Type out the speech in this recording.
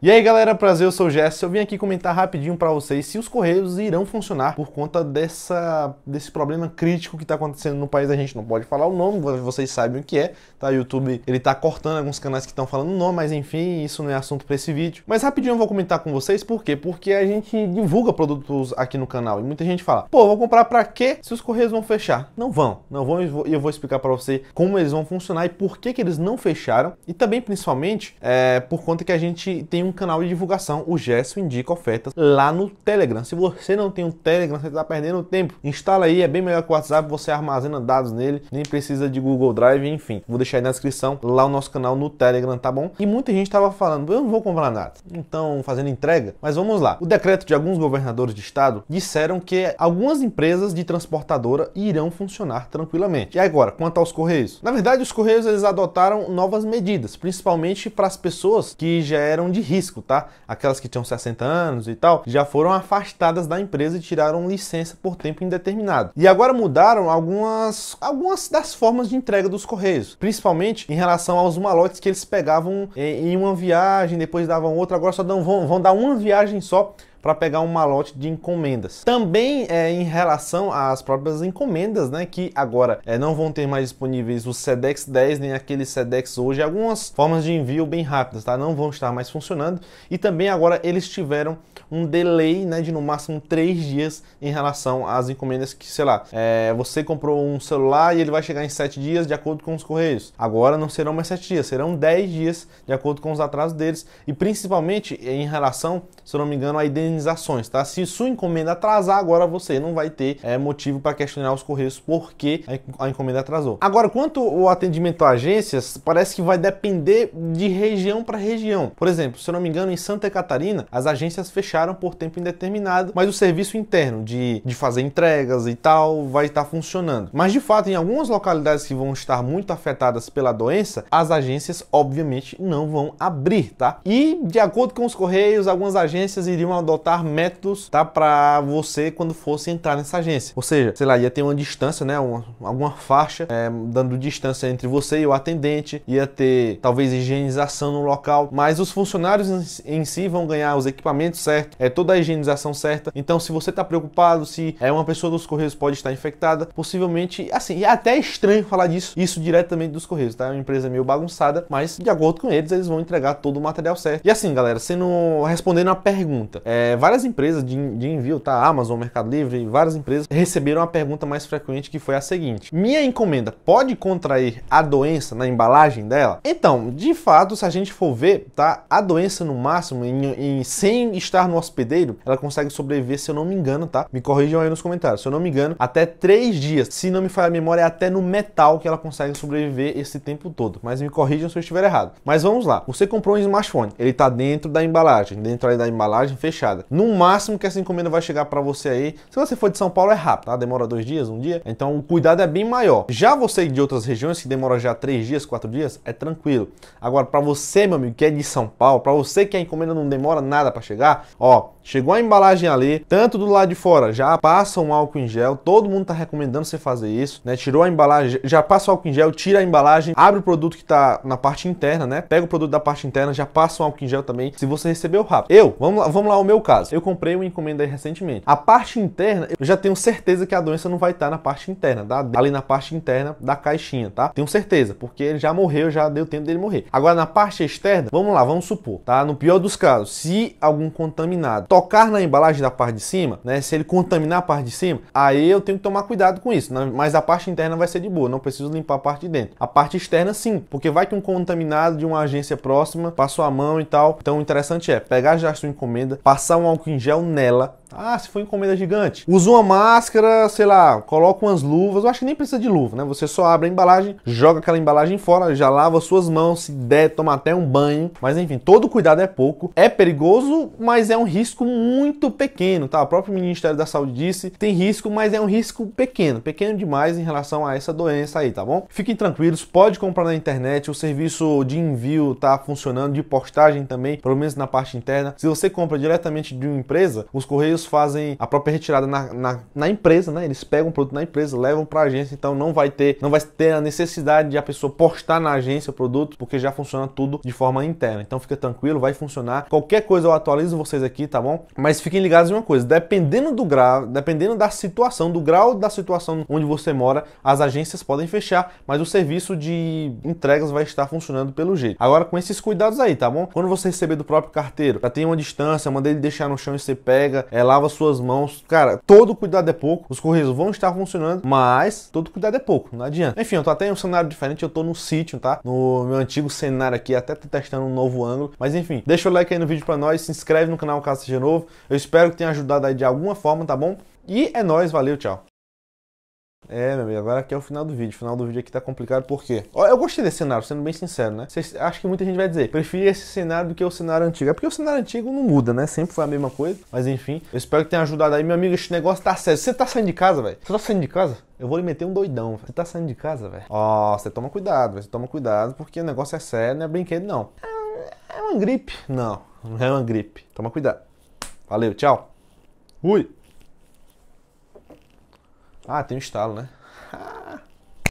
E aí galera, prazer, eu sou o Jess. Eu vim aqui comentar rapidinho para vocês se os correios irão funcionar por conta dessa, desse problema crítico que está acontecendo no país. A gente não pode falar o nome, vocês sabem o que é, tá? O YouTube ele tá cortando alguns canais que estão falando o nome, mas enfim, isso não é assunto para esse vídeo. Mas rapidinho eu vou comentar com vocês por quê? Porque a gente divulga produtos aqui no canal e muita gente fala, pô, vou comprar para quê se os correios vão fechar? Não vão, não vão e eu vou explicar para você como eles vão funcionar e por que, que eles não fecharam e também principalmente é, por conta que a gente tem um um canal de divulgação, o Gesso Indica Ofertas, lá no Telegram. Se você não tem um Telegram, você está perdendo tempo. Instala aí, é bem melhor que o WhatsApp, você armazena dados nele, nem precisa de Google Drive, enfim. Vou deixar aí na descrição, lá o nosso canal no Telegram, tá bom? E muita gente estava falando, eu não vou comprar nada, então fazendo entrega. Mas vamos lá. O decreto de alguns governadores de estado disseram que algumas empresas de transportadora irão funcionar tranquilamente. E agora, quanto aos Correios? Na verdade, os Correios eles adotaram novas medidas, principalmente para as pessoas que já eram de risco risco, tá? Aquelas que tinham 60 anos e tal, já foram afastadas da empresa e tiraram licença por tempo indeterminado. E agora mudaram algumas, algumas das formas de entrega dos correios, principalmente em relação aos malotes que eles pegavam eh, em uma viagem, depois davam outra, agora só dão, vão, vão dar uma viagem só para pegar um malote de encomendas. Também é, em relação às próprias encomendas, né, que agora é, não vão ter mais disponíveis o Sedex 10 nem aquele Sedex hoje, algumas formas de envio bem rápidas, tá? Não vão estar mais funcionando e também agora eles tiveram um delay, né, de no máximo três dias em relação às encomendas que, sei lá, é, você comprou um celular e ele vai chegar em sete dias de acordo com os correios. Agora não serão mais sete dias, serão dez dias de acordo com os atrasos deles e principalmente em relação se eu não me engano, a indenizações, tá? Se sua encomenda atrasar, agora você não vai ter é, motivo para questionar os correios porque a encomenda atrasou. Agora, quanto ao atendimento a agências, parece que vai depender de região para região. Por exemplo, se eu não me engano, em Santa Catarina, as agências fecharam por tempo indeterminado, mas o serviço interno de, de fazer entregas e tal vai estar tá funcionando. Mas de fato, em algumas localidades que vão estar muito afetadas pela doença, as agências obviamente não vão abrir, tá? E de acordo com os correios, algumas agências agências iriam adotar métodos tá, para você quando fosse entrar nessa agência. Ou seja, sei lá, ia ter uma distância, né, uma, alguma faixa é, dando distância entre você e o atendente, ia ter talvez higienização no local, mas os funcionários em, em si vão ganhar os equipamentos certos, é, toda a higienização certa. Então, se você está preocupado, se é uma pessoa dos Correios pode estar infectada, possivelmente, assim, e é até estranho falar disso, isso diretamente dos Correios, tá? É uma empresa meio bagunçada, mas de acordo com eles, eles vão entregar todo o material certo. E assim, galera, sendo respondendo a pergunta. É, várias empresas de, de envio, tá? Amazon, Mercado Livre, várias empresas receberam a pergunta mais frequente que foi a seguinte: Minha encomenda pode contrair a doença na embalagem dela? Então, de fato, se a gente for ver, tá? A doença no máximo, em, em, sem estar no hospedeiro, ela consegue sobreviver, se eu não me engano, tá? Me corrijam aí nos comentários. Se eu não me engano, até três dias. Se não me falha a memória, é até no metal que ela consegue sobreviver esse tempo todo. Mas me corrijam se eu estiver errado. Mas vamos lá. Você comprou um smartphone, ele tá dentro da embalagem, dentro da embalagem fechada. No máximo que essa encomenda vai chegar para você aí. Se você for de São Paulo, é rápido, tá? Demora dois dias, um dia. Então o cuidado é bem maior. Já você de outras regiões, que demora já três dias, quatro dias, é tranquilo. Agora, para você, meu amigo, que é de São Paulo, para você que a encomenda não demora nada para chegar, ó, Chegou a embalagem ali, tanto do lado de fora, já passa um álcool em gel, todo mundo tá recomendando você fazer isso, né? Tirou a embalagem, já passa o álcool em gel, tira a embalagem, abre o produto que tá na parte interna, né? Pega o produto da parte interna, já passa um álcool em gel também, se você recebeu rápido. Eu, vamos lá, vamos lá o meu caso. Eu comprei uma encomenda aí recentemente. A parte interna, eu já tenho certeza que a doença não vai estar tá na parte interna, tá? ali na parte interna da caixinha, tá? Tenho certeza, porque ele já morreu, já deu tempo dele morrer. Agora na parte externa, vamos lá, vamos supor, tá? No pior dos casos, se algum contaminado tocar na embalagem da parte de cima, né? Se ele contaminar a parte de cima, aí eu tenho que tomar cuidado com isso. Né? Mas a parte interna vai ser de boa, não preciso limpar a parte de dentro. A parte externa, sim, porque vai que um contaminado de uma agência próxima passou a mão e tal. Então, o interessante é pegar já a sua encomenda, passar um álcool em gel nela, ah, se for encomenda gigante. Usa uma máscara, sei lá, coloca umas luvas. Eu acho que nem precisa de luva, né? Você só abre a embalagem, joga aquela embalagem fora, já lava suas mãos, se der, toma até um banho. Mas enfim, todo cuidado é pouco. É perigoso, mas é um risco muito pequeno, tá? O próprio Ministério da Saúde disse tem risco, mas é um risco pequeno, pequeno demais em relação a essa doença aí, tá bom? Fiquem tranquilos, pode comprar na internet, o serviço de envio tá funcionando, de postagem também, pelo menos na parte interna. Se você compra diretamente de uma empresa, os correios fazem a própria retirada na, na, na empresa, né? Eles pegam o produto na empresa, levam para agência, então não vai ter, não vai ter a necessidade de a pessoa postar na agência o produto, porque já funciona tudo de forma interna. Então fica tranquilo, vai funcionar. Qualquer coisa eu atualizo vocês aqui, tá bom? bom? Mas fiquem ligados em uma coisa, dependendo do grau, dependendo da situação, do grau da situação onde você mora, as agências podem fechar, mas o serviço de entregas vai estar funcionando pelo jeito. Agora com esses cuidados aí, tá bom? Quando você receber do próprio carteiro, já tem uma distância, manda ele deixar no chão e você pega, é, lava suas mãos. Cara, todo cuidado é pouco, os correios vão estar funcionando, mas todo cuidado é pouco, não adianta. Enfim, eu tô até em um cenário diferente, eu tô no sítio, tá? No meu antigo cenário aqui, até tô testando um novo ângulo, mas enfim, deixa o like aí no vídeo pra nós, se inscreve no canal caso seja novo. Eu espero que tenha ajudado aí de alguma forma, tá bom? E é nóis, valeu, tchau. É, meu amigo, agora aqui é o final do vídeo. O final do vídeo aqui tá complicado por quê? Eu gostei desse cenário, sendo bem sincero, né? Cês, acho que muita gente vai dizer, prefiro esse cenário do que o cenário antigo. É porque o cenário antigo não muda, né? Sempre foi a mesma coisa. Mas enfim, eu espero que tenha ajudado aí. Meu amigo, esse negócio tá sério. Você tá saindo de casa, velho? Você tá saindo de casa? Eu vou lhe meter um doidão, Você tá saindo de casa, velho? Ó, você toma cuidado, Você toma cuidado, porque o negócio é sério, não é brinquedo, não. É, é uma gripe? Não, não é uma gripe. Toma cuidado. Valeu, tchau. Fui. Ah, tem um estalo, né?